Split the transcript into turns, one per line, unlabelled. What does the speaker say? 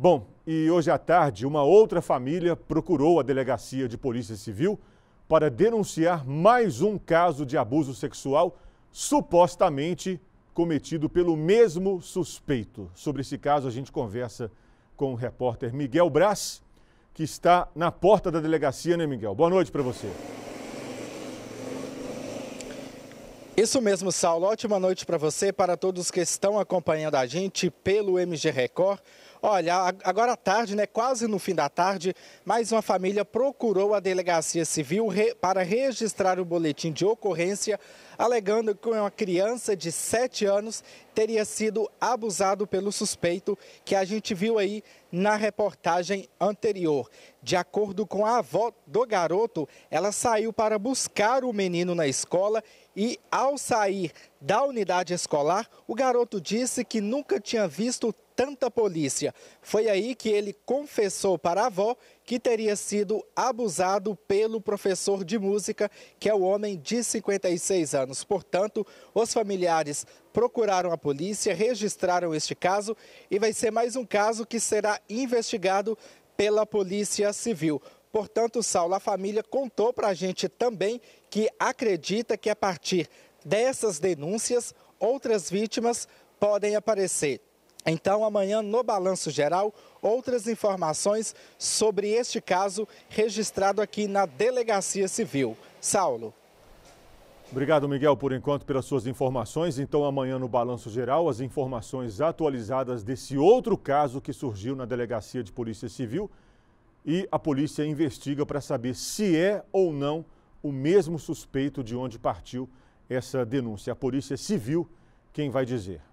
Bom, e hoje à tarde, uma outra família procurou a Delegacia de Polícia Civil para denunciar mais um caso de abuso sexual supostamente cometido pelo mesmo suspeito. Sobre esse caso, a gente conversa com o repórter Miguel Braz, que está na porta da delegacia, né, Miguel?
Boa noite para você. Isso mesmo, Saulo. Ótima noite para você, para todos que estão acompanhando a gente pelo MG Record. Olha, agora à tarde, né, quase no fim da tarde, mais uma família procurou a delegacia civil re... para registrar o boletim de ocorrência, alegando que uma criança de 7 anos teria sido abusado pelo suspeito que a gente viu aí na reportagem anterior. De acordo com a avó do garoto, ela saiu para buscar o menino na escola e ao sair da unidade escolar, o garoto disse que nunca tinha visto tanta polícia. Foi aí que ele confessou para a avó que teria sido abusado pelo professor de música, que é o homem de 56 anos. Portanto, os familiares procuraram a polícia, registraram este caso e vai ser mais um caso que será investigado pela Polícia Civil. Portanto, Saulo, a família contou para a gente também que acredita que a partir dessas denúncias, outras vítimas podem aparecer. Então, amanhã, no Balanço Geral, outras informações sobre este caso registrado aqui na Delegacia Civil. Saulo.
Obrigado, Miguel, por enquanto, pelas suas informações. Então, amanhã no Balanço Geral, as informações atualizadas desse outro caso que surgiu na Delegacia de Polícia Civil e a polícia investiga para saber se é ou não o mesmo suspeito de onde partiu essa denúncia. A Polícia Civil quem vai dizer.